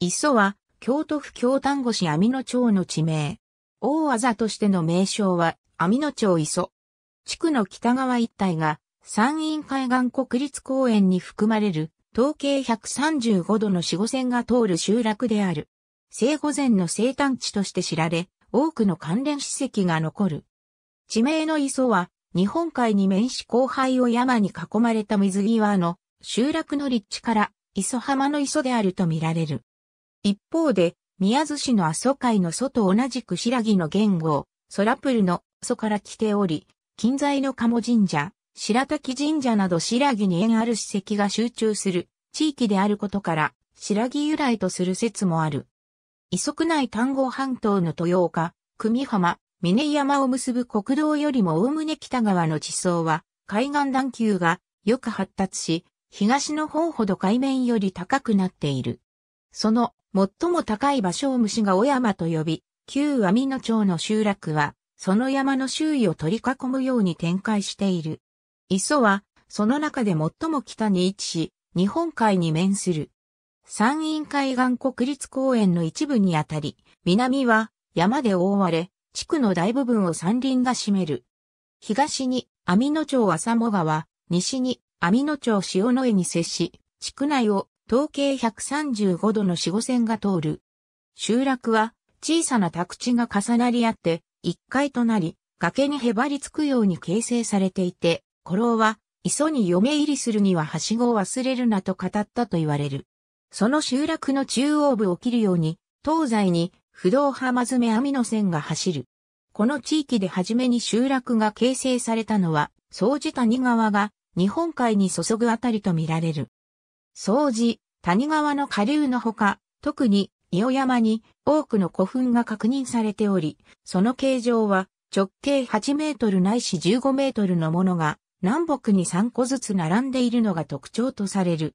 磯は、京都府京丹後市網野町の地名。大技としての名称は、網野町磯。地区の北側一帯が、山陰海岸国立公園に含まれる、東経135度の四五線が通る集落である。生後前の生誕地として知られ、多くの関連史跡が残る。地名の磯は、日本海に面し後輩を山に囲まれた水際の集落の立地から、磯浜の磯であると見られる。一方で、宮津市の阿蘇海の祖と同じく白木の言語、ソラプルの祖から来ており、近在の鴨神社、白滝神社など白木に縁ある史跡が集中する地域であることから、白木由来とする説もある。磯区内丹後半島の豊岡、久美浜、峰山を結ぶ国道よりも概ね北側の地層は、海岸段丘がよく発達し、東の方ほど海面より高くなっている。その最も高い場所を虫が小山と呼び、旧阿弥野町の集落は、その山の周囲を取り囲むように展開している。磯は、その中で最も北に位置し、日本海に面する。山陰海岸国立公園の一部にあたり、南は山で覆われ、地区の大部分を山林が占める。東に網野町浅茂川、西に網野町塩野江に接し、地区内を東経135度の四五線が通る。集落は小さな宅地が重なり合って一階となり、崖にへばりつくように形成されていて、古老は、磯に嫁入りするにははしごを忘れるなと語ったと言われる。その集落の中央部を切るように、東西に不動浜詰網の線が走る。この地域で初めに集落が形成されたのは、総じ谷川が日本海に注ぐあたりと見られる。掃除、谷川の下流のほか、特に、伊予山に多くの古墳が確認されており、その形状は直径8メートルないし15メートルのものが南北に3個ずつ並んでいるのが特徴とされる。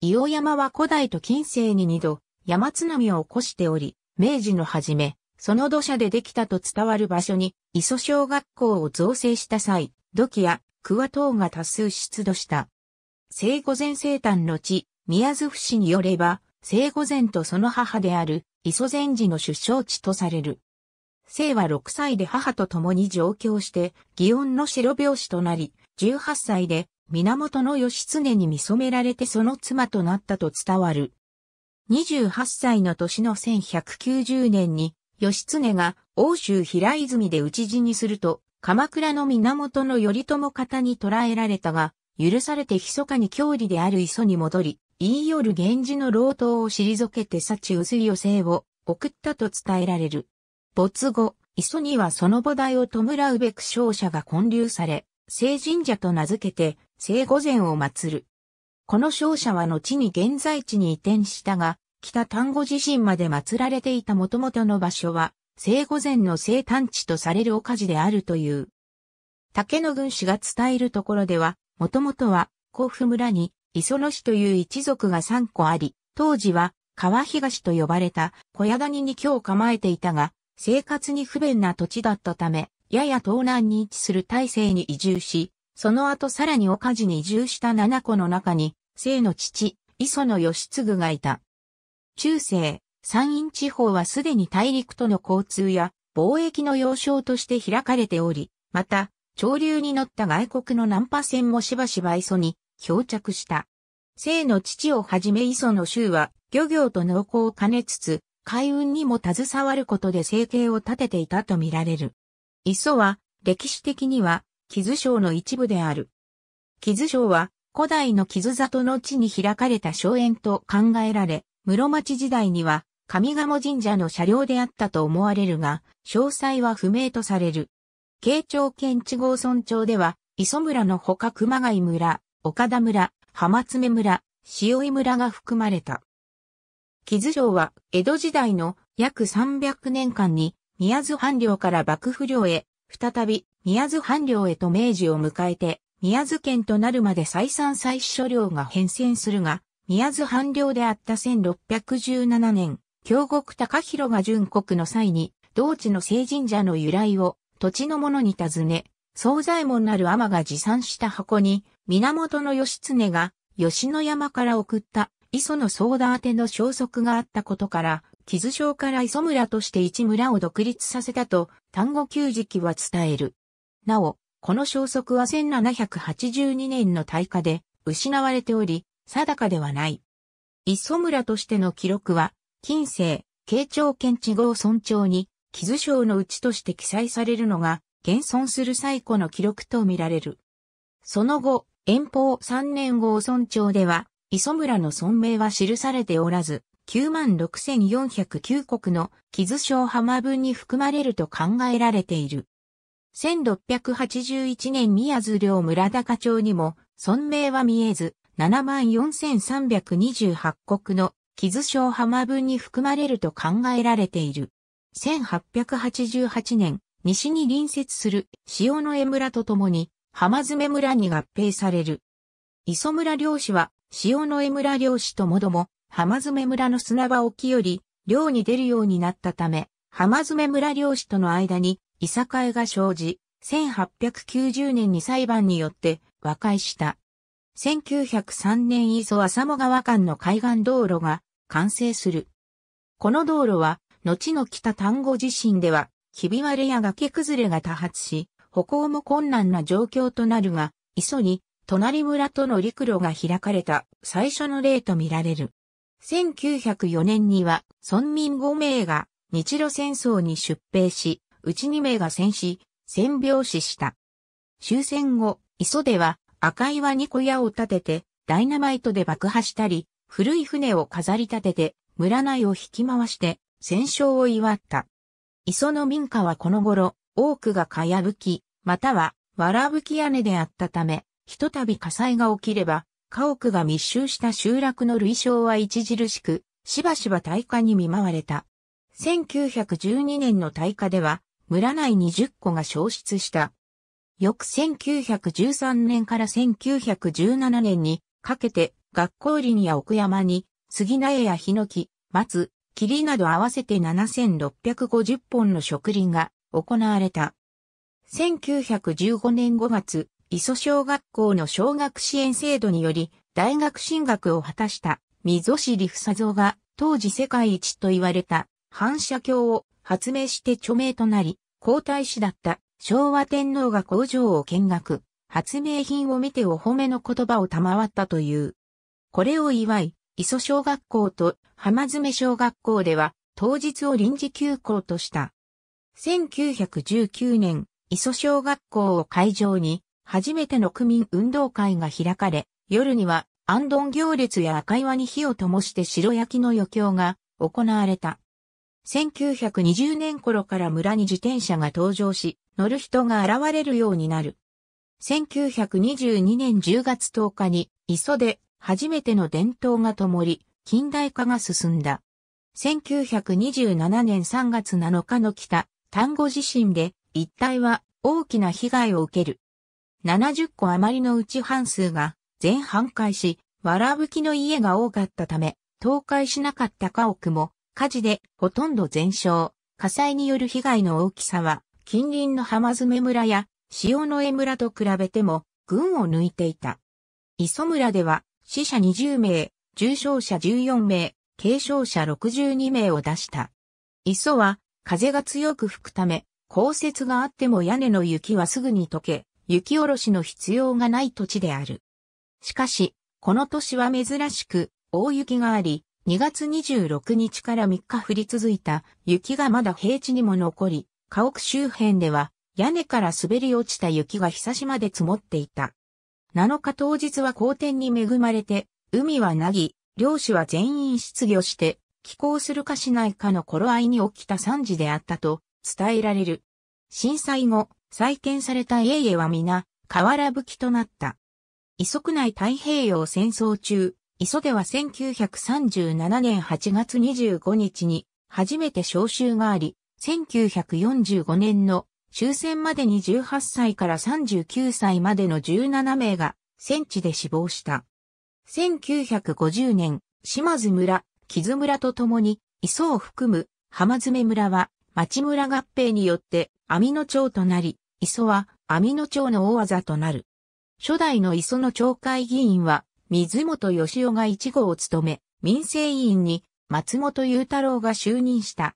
伊予山は古代と近世に2度山津波を起こしており、明治の初め、その土砂でできたと伝わる場所に、磯小学校を造成した際、土器やクワ等が多数出土した。生後前生誕の地、宮津府市によれば、生後前とその母である、磯前寺の出生地とされる。生は6歳で母と共に上京して、祇園の白拍子となり、18歳で源義経に見染められてその妻となったと伝わる。28歳の年の1190年に、義経が欧州平泉で討ち死にすると、鎌倉の源頼朝方に捕らえられたが、許されて密かに郷里である磯に戻り、言いる源氏の老頭を退けて幸薄い余生を送ったと伝えられる。没後、磯にはその母題を弔うべく勝者が建立され、聖神社と名付けて、聖御前を祀る。この勝者は後に現在地に移転したが、北丹後自身まで祀られていた元々の場所は、聖御前の生誕地とされるお火事であるという。竹野軍師が伝えるところでは、もともとは甲府村に磯野氏という一族が3個あり、当時は川東と呼ばれた小屋谷に今日構えていたが、生活に不便な土地だったため、やや東南に位置する大勢に移住し、その後さらに岡地に移住した7個の中に、生の父、磯野義継がいた。中世、山陰地方はすでに大陸との交通や貿易の要衝として開かれており、また、潮流に乗った外国の難破船もしばしば磯に漂着した。生の父をはじめ磯の州は漁業と農耕を兼ねつつ、海運にも携わることで生計を立てていたとみられる。磯は歴史的には木津省の一部である。木津省は古代の木津里の地に開かれた荘園と考えられ、室町時代には上賀茂神社の車両であったと思われるが、詳細は不明とされる。慶長県地郷村長では、磯村のほか熊谷村、岡田村、浜爪村、塩井村が含まれた。木津城は、江戸時代の約300年間に、宮津藩領から幕府領へ、再び宮津藩領へと明治を迎えて、宮津県となるまで再三再所領が変遷するが、宮津藩領であった1617年、京極高広が純国の際に、同地の聖神社の由来を土地の者に尋ね、惣左衛門なる天が持参した箱に、源義経が吉野山から送った磯の相談宛ての消息があったことから、木津省から磯村として一村を独立させたと、単語旧時期は伝える。なお、この消息は1782年の大火で失われており、定かではない。磯村としての記録は、近世、慶長県地号村長に木津章のうちとして記載されるのが、現存する最古の記録とみられる。その後、遠方3年号村長では、磯村の村名は記されておらず、96,409国の木津章浜分に含まれると考えられている。1681年宮津領村高町にも、村名は見えず、74,328国の木津章浜分に含まれると考えられている。1888年、西に隣接する塩野江村とともに、浜爪村に合併される。磯村漁師は、塩野江村漁師ともども、浜爪村の砂場沖より、漁に出るようになったため、浜爪村漁師との間に、いさかいが生じ、1890年に裁判によって和解した。1903年磯浅茂川間の海岸道路が完成する。この道路は後の北丹後地震では、ひび割れや崖崩れが多発し、歩行も困難な状況となるが、磯に、隣村との陸路が開かれた最初の例とみられる。1904年には、村民5名が日露戦争に出兵し、うち2名が戦死、戦病死した。終戦後、磯では赤岩に小屋を建てて、ダイナマイトで爆破したり、古い船を飾り立てて、村内を引き回して、戦勝を祝った。磯の民家はこの頃、多くがかやぶき、または、わらぶき屋根であったため、ひとたび火災が起きれば、家屋が密集した集落の類称は著しく、しばしば大火に見舞われた。1912年の大火では、村内20戸が消失した。翌1913年から1917年にかけて、学校林や奥山に、杉苗や檜、松、霧など合わせて7650本の植林が行われた。1915年5月、磯小学校の小学支援制度により、大学進学を果たした、溝尻房像が、当時世界一と言われた、反射鏡を発明して著名となり、皇太子だった昭和天皇が工場を見学、発明品を見てお褒めの言葉を賜ったという。これを祝い、磯小学校と浜詰小学校では当日を臨時休校とした。1919年、磯小学校を会場に初めての区民運動会が開かれ、夜には安ンン行列や赤岩に火を灯して白焼きの余興が行われた。1920年頃から村に自転車が登場し、乗る人が現れるようになる。1922年10月10日に、磯で初めての伝統が灯り、近代化が進んだ。1927年3月7日の北、丹後地震で、一帯は大きな被害を受ける。70個余りのうち半数が全半壊し、わらぶきの家が多かったため、倒壊しなかった家屋も火事でほとんど全焼。火災による被害の大きさは近隣の浜詰村や塩の江村と比べても群を抜いていた。磯村では死者20名、重傷者14名、軽傷者62名を出した。磯は風が強く吹くため、降雪があっても屋根の雪はすぐに溶け、雪下ろしの必要がない土地である。しかし、この年は珍しく大雪があり、2月26日から3日降り続いた雪がまだ平地にも残り、家屋周辺では屋根から滑り落ちた雪が日差しまで積もっていた。7日当日は好天に恵まれて、海はなぎ、漁師は全員失業して、帰港するかしないかの頃合いに起きた惨事であったと伝えられる。震災後、再建された英英は皆、瓦吹きとなった。磯区内太平洋戦争中、磯では1937年8月25日に初めて召集があり、1945年の終戦までに18歳から39歳までの17名が戦地で死亡した。1950年、島津村、木津村と共に、磯を含む浜爪村は町村合併によって網野町となり、磯は網野町の大技となる。初代の磯野町会議員は水本義雄が一号を務め、民生委員に松本雄太郎が就任した。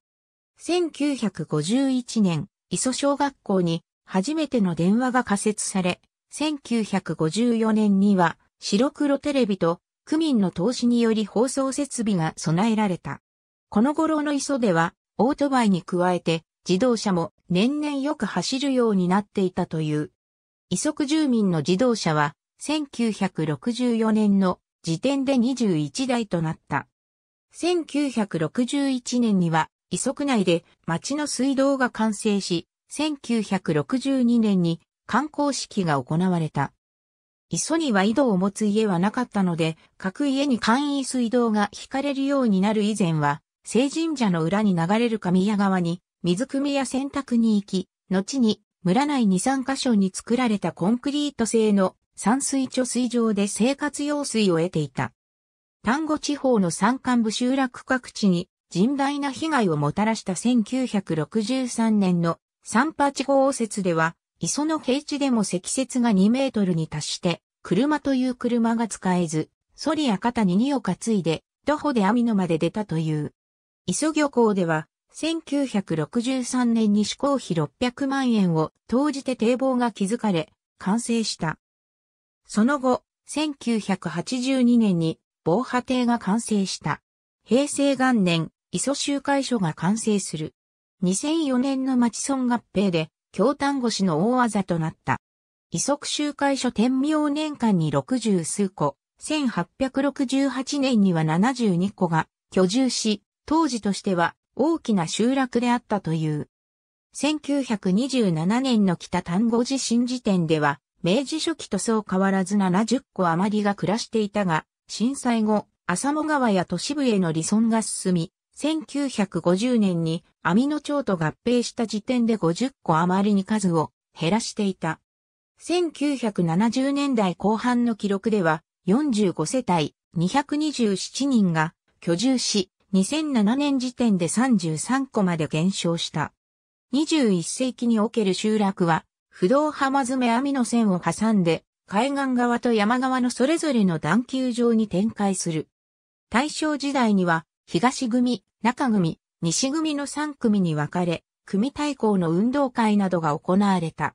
1951年、磯小学校に初めての電話が仮設され、1954年には白黒テレビと区民の投資により放送設備が備えられた。この頃の磯では、オートバイに加えて自動車も年々よく走るようになっていたという。磯区住民の自動車は1964年の時点で21台となった。1961年には遺族内で町の水道が完成し、1962年に観光式が行われた。磯には井戸を持つ家はなかったので、各家に簡易水道が引かれるようになる以前は、聖神社の裏に流れる神谷川に、水汲みや洗濯に行き、後に村内2、3カ所に作られたコンクリート製の山水貯水場で生活用水を得ていた。丹後地方の山間部集落各地に甚大な被害をもたらした1963年のサンパチ雪では、磯の平地でも積雪が2メートルに達して、車という車が使えず、ソリや肩に荷を担いで、徒歩で網野まで出たという。磯漁港では、1963年に施行費600万円を投じて堤防が築かれ、完成した。その後、1982年に防波堤が完成した。平成元年、磯集会所が完成する。2004年の町村合併で、京丹後市の大技となった。磯集会所天明年間に60数個、1868年には72個が居住し、当時としては大きな集落であったという。1927年の北丹後地震時点では、明治初期とそう変わらず70個余りが暮らしていたが、震災後、浅野川や都市部への離村が進み、1950年にアミノ町と合併した時点で50個余りに数を減らしていた。1970年代後半の記録では45世帯227人が居住し、2007年時点で33個まで減少した。21世紀における集落は、不動浜詰め網の線を挟んで、海岸側と山側のそれぞれの段丘上に展開する。大正時代には東組、中組、西組の3組に分かれ、組対抗の運動会などが行われた。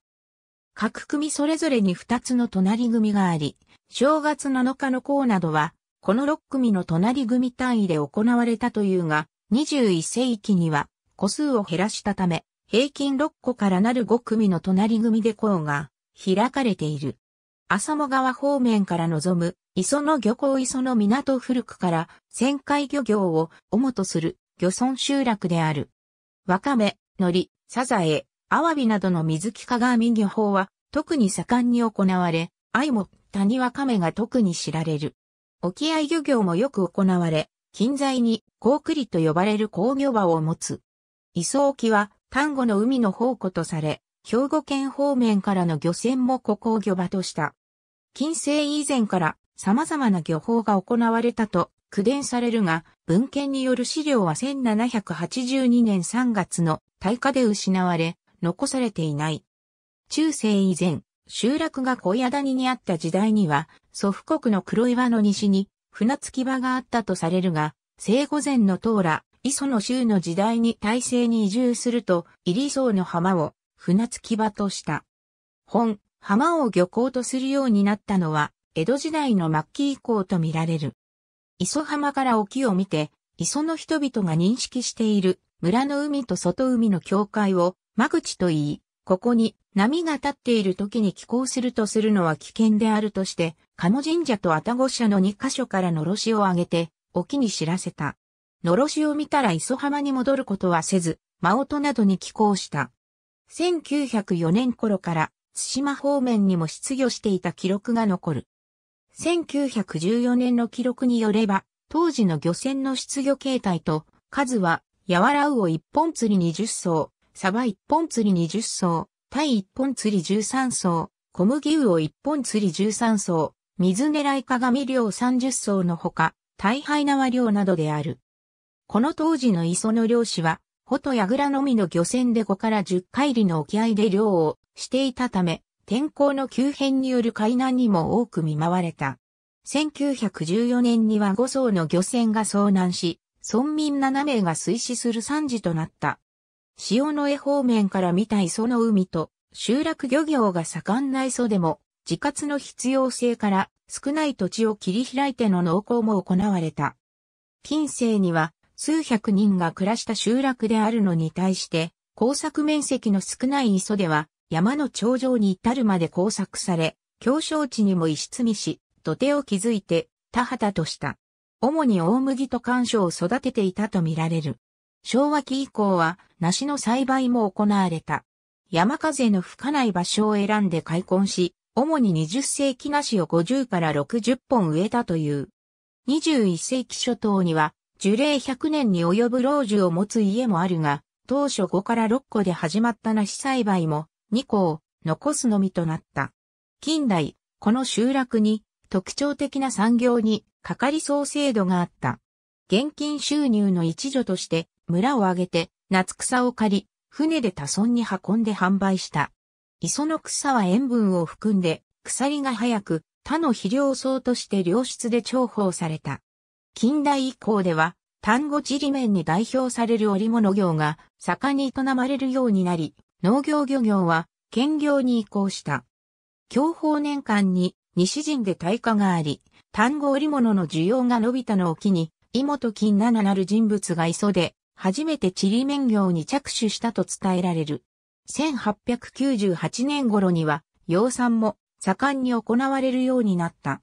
各組それぞれに2つの隣組があり、正月7日の校などは、この6組の隣組単位で行われたというが、21世紀には個数を減らしたため、平均6個からなる5組の隣組で校が開かれている。浅間川方面から望む、磯の漁港磯の港古くから、旋回漁業を主とする漁村集落である。ワカメ、海苔、サザエ、アワビなどの水木鏡漁法は、特に盛んに行われ、愛も谷タニワカメが特に知られる。沖合漁業もよく行われ、近在に、高栗と呼ばれる工業場を持つ。磯沖は、丹後の海の宝庫とされ、兵庫県方面からの漁船もここを漁場とした。近世以前から様々な漁法が行われたと苦伝されるが、文献による資料は1782年3月の大火で失われ、残されていない。中世以前、集落が小屋谷にあった時代には、祖父国の黒岩の西に船着き場があったとされるが、生後前の唐ら、磯の州の時代に大西に移住すると、入り層の浜を船着き場とした。本、浜を漁港とするようになったのは、江戸時代の末期以降とみられる。磯浜から沖を見て、磯の人々が認識している村の海と外海の境界を間口と言い、ここに波が立っている時に寄港するとするのは危険であるとして、鴨神社と愛宕社の2カ所からのろしを上げて、沖に知らせた。のろしを見たら磯浜に戻ることはせず、真音などに寄港した。1904年頃から津島方面にも出魚していた記録が残る。1914年の記録によれば、当時の漁船の出魚形態と、数は、やわらうを一本釣り20層、サバ本釣り20層、タイ本釣り13層、小麦魚を一本釣り13層、水狙い鏡漁30層のほか、大敗縄漁などである。この当時の磯の漁師は、ホトヤグラのみの漁船で5から10海里の沖合で漁をしていたため、天候の急変による海難にも多く見舞われた。1914年には5艘の漁船が遭難し、村民7名が水死する惨事となった。潮の江方面から見た磯の海と、集落漁業が盛んな磯でも、自活の必要性から少ない土地を切り開いての農耕も行われた。近世には数百人が暮らした集落であるのに対して、工作面積の少ない磯では、山の頂上に至るまで工作され、強小地にも石積みし、土手を築いて、田畑とした。主に大麦と干渉を育てていたとみられる。昭和期以降は、梨の栽培も行われた。山風の吹かない場所を選んで開墾し、主に20世紀梨を50から60本植えたという。21世紀初頭には、樹齢100年に及ぶ老樹を持つ家もあるが、当初5から6個で始まった梨栽培も2個を残すのみとなった。近代、この集落に特徴的な産業にかかり創制度があった。現金収入の一助として村を挙げて夏草を借り、船で多村に運んで販売した。磯の草は塩分を含んで、鎖が早く、他の肥料層として良質で重宝された。近代以降では、丹後地理面に代表される織物業が盛んに営まれるようになり、農業漁業は兼業に移行した。享保年間に西陣で大化があり、丹後織物の需要が伸びたのを機に、モと金七なる人物が磯で、初めて地理面業に着手したと伝えられる。1898年頃には、養蚕も盛んに行われるようになった。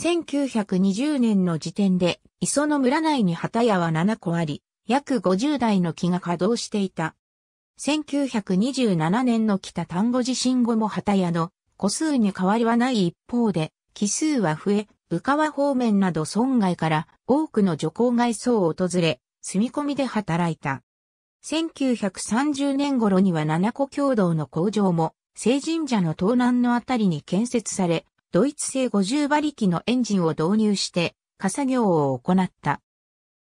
1920年の時点で、磯の村内に旗屋は7個あり、約50台の木が稼働していた。1927年の北丹後地震後も旗屋の個数に変わりはない一方で、奇数は増え、宇川方面など村外から多くの女工外層を訪れ、住み込みで働いた。1930年頃には七個共同の工場も、聖神社の東南のあたりに建設され、ドイツ製50馬力のエンジンを導入して、火作業を行った。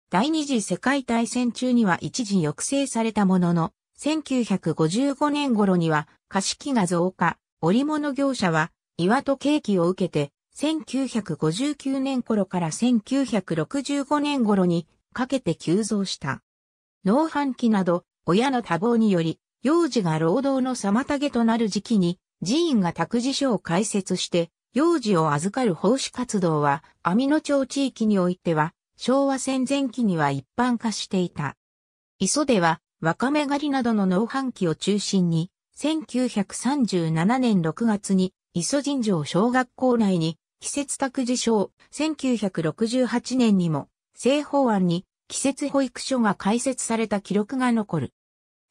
第二次世界大戦中には一時抑制されたものの、1955年頃には貸し機が増加、織物業者は岩戸景気を受けて、1959年頃から1965年頃にかけて急増した。農飯期など、親の多忙により、幼児が労働の妨げとなる時期に、寺院が託児所を開設して、幼児を預かる奉仕活動は、網野町地域においては、昭和戦前期には一般化していた。磯では、ワカめ狩りなどの農飯期を中心に、1937年6月に、磯神城小学校内に、季節託児所、1968年にも、政法案に、季節保育所が開設された記録が残る。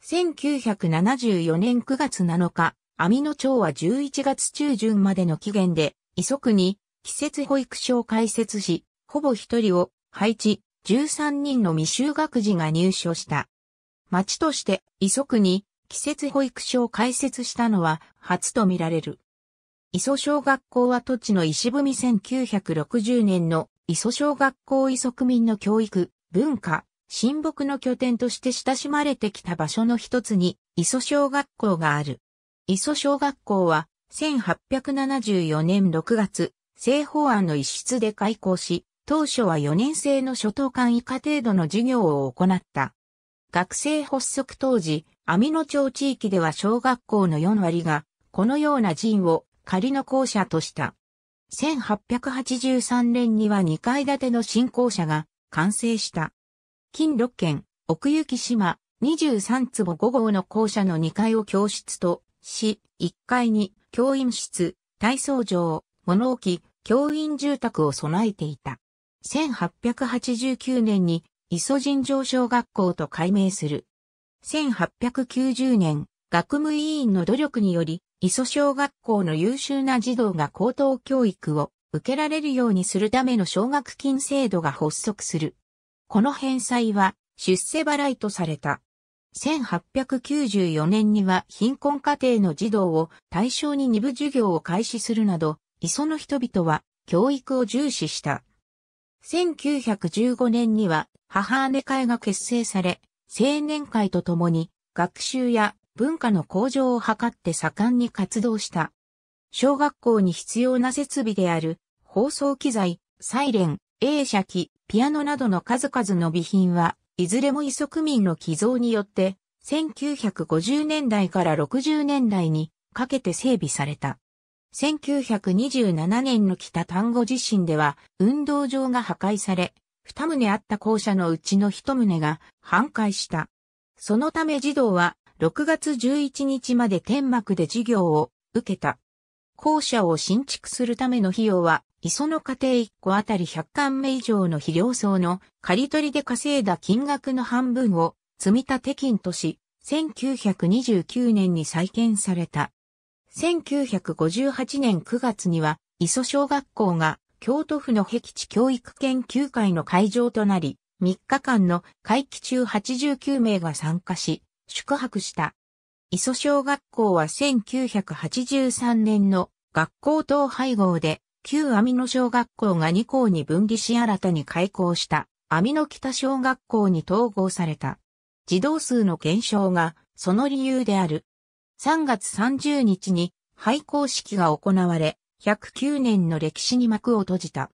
1974年9月7日、網野町は11月中旬までの期限で、遺族に、季節保育所を開設し、ほぼ一人を配置、13人の未就学児が入所した。町として遺族に季節保育所を開設したのは初とみられる。磯小学校は土地の石踏み1960年の磯小学校磯区民の教育、文化、親睦の拠点として親しまれてきた場所の一つに磯小学校がある。磯小学校は、1874年6月、政法案の一室で開校し、当初は4年生の初等間以下程度の授業を行った。学生発足当時、網野町地域では小学校の4割が、このような陣を仮の校舎とした。1883年には2階建ての新校舎が完成した。近6県、奥行島、23坪5号の校舎の2階を教室と市、1階に教員室、体操場、物置、教員住宅を備えていた。1889年に磯尋城小学校と改名する。1890年、学務委員の努力により、磯小学校の優秀な児童が高等教育を受けられるようにするための奨学金制度が発足する。この返済は出世払いとされた。1894年には貧困家庭の児童を対象に二部授業を開始するなど、磯の人々は教育を重視した。1915年には母姉会が結成され、青年会とともに学習や文化の向上を図って盛んに活動した。小学校に必要な設備である放送機材、サイレン、映写機、ピアノなどの数々の備品はいずれも遺族民の寄贈によって、1950年代から60年代にかけて整備された。1927年の北丹後地震では、運動場が破壊され、二棟あった校舎のうちの一棟が半壊した。そのため児童は6月11日まで天幕で授業を受けた。校舎を新築するための費用は磯の家庭1個あたり100貫目以上の肥料層の刈り取りで稼いだ金額の半分を積立金とし、1929年に再建された。1958年9月には、磯小学校が京都府の壁地教育研究会の会場となり、3日間の会期中89名が参加し、宿泊した。磯小学校は1983年の学校等配合で旧網野小学校が2校に分離し新たに開校した網野北小学校に統合された。児童数の減少がその理由である。3月30日に廃校式が行われ、109年の歴史に幕を閉じた。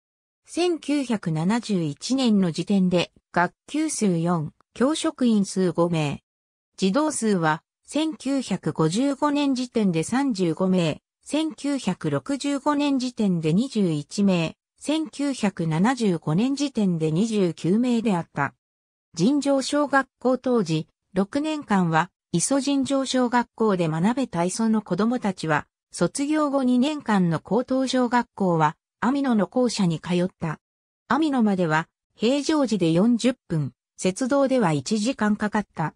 1971年の時点で学級数4、教職員数5名。児童数は1955年時点で35名、1965年時点で21名、1975年時点で29名であった。尋常小学校当時、6年間は、磯尋常小学校で学べた磯の子供たちは、卒業後2年間の高等小学校は、網野の校舎に通った。網野までは、平常時で40分、雪道では1時間かかった。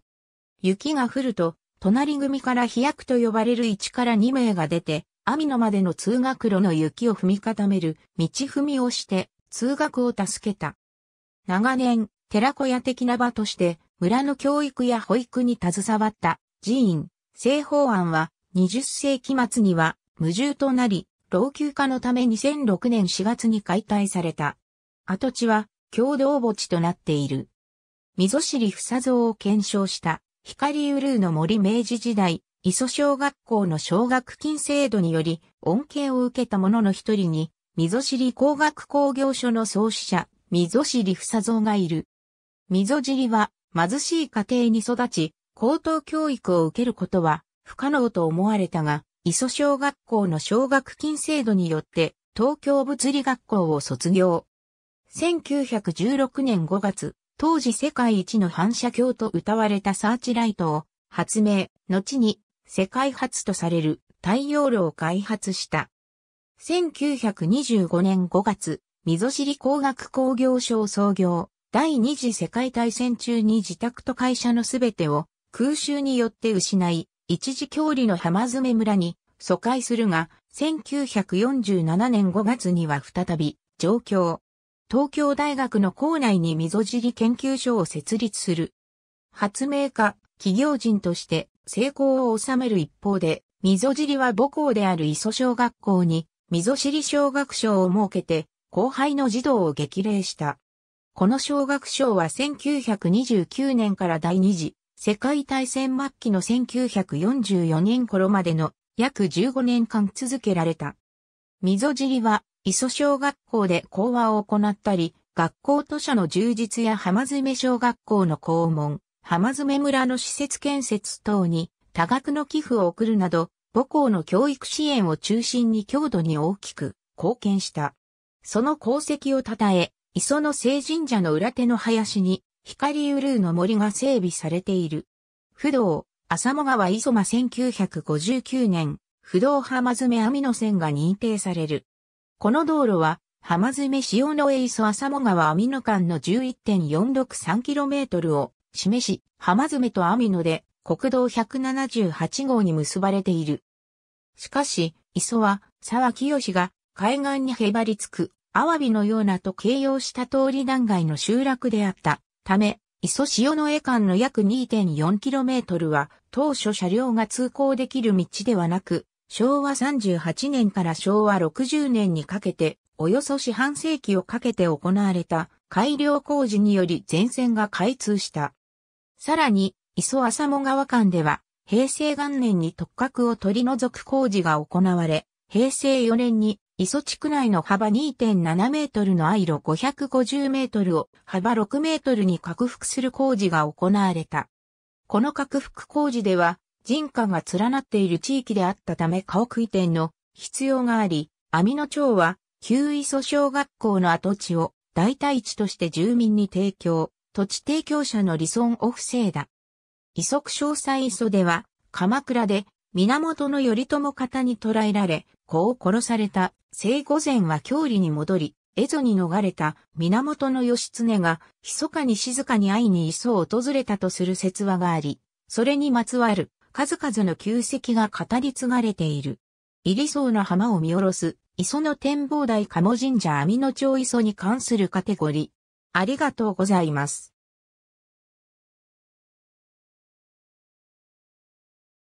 雪が降ると、隣組から飛躍と呼ばれる1から2名が出て、網野までの通学路の雪を踏み固める道踏みをして通学を助けた。長年、寺子屋的な場として村の教育や保育に携わった寺院、西法案は20世紀末には無重となり、老朽化のため2006年4月に解体された。跡地は共同墓地となっている。溝尻房像を検証した光うるうの森明治時代、磯小学校の奨学金制度により恩恵を受けた者の一人に、溝尻工学工業所の創始者、溝尻房うがいる。溝尻は貧しい家庭に育ち、高等教育を受けることは不可能と思われたが、磯小学校の奨学金制度によって東京物理学校を卒業。1916年5月、当時世界一の反射鏡と謳われたサーチライトを発明、後に世界初とされる太陽炉を開発した。1925年5月、溝尻工学工業省創業、第二次世界大戦中に自宅と会社のすべてを空襲によって失い、一時郷里の浜詰村に疎開するが、1947年5月には再び上京。東京大学の校内に溝尻研究所を設立する。発明家、企業人として成功を収める一方で、溝尻は母校である磯小学校に、溝尻小学賞を設けて、後輩の児童を激励した。この小学賞は1929年から第二次世界大戦末期の1944年頃までの約15年間続けられた。溝尻は磯小学校で講話を行ったり、学校図書の充実や浜詰小学校の校門、浜爪村の施設建設等に多額の寄付を送るなど、母校の教育支援を中心に強度に大きく貢献した。その功績を称え、磯の聖神社の裏手の林に、光うるうの森が整備されている。不動、浅間川磯間1959年、不動浜爪網の線が認定される。この道路は、浜爪塩の江磯浅間川網の間の 11.463km を示し、浜爪と網野で国道178号に結ばれている。しかし、磯は沢清が海岸にへばりつく、アワビのようなと形容した通り断崖の集落であったため、磯塩の江間の約 2.4km は当初車両が通行できる道ではなく、昭和38年から昭和60年にかけて、およそ四半世紀をかけて行われた改良工事により全線が開通した。さらに、磯浅茂川間では、平成元年に特角を取り除く工事が行われ、平成4年に磯地区内の幅2.7メートルのアイロ550メートルを幅6メートルに拡幅する工事が行われた。この拡幅工事では、人家が連なっている地域であったため家屋移転の必要があり、網野町は旧磯小学校の跡地を代替地として住民に提供。土地提供者の離村を防いだ。遺足詳細遺祖では、鎌倉で源頼朝方に捕らえられ、子を殺された生御前は郷里に戻り、蝦夷に逃れた源義経が、密かに静かに会いに磯を訪れたとする説話があり、それにまつわる数々の旧跡が語り継がれている。入層の浜を見下ろす、磯の展望台鴨神社網野町磯に関するカテゴリありがとうございます。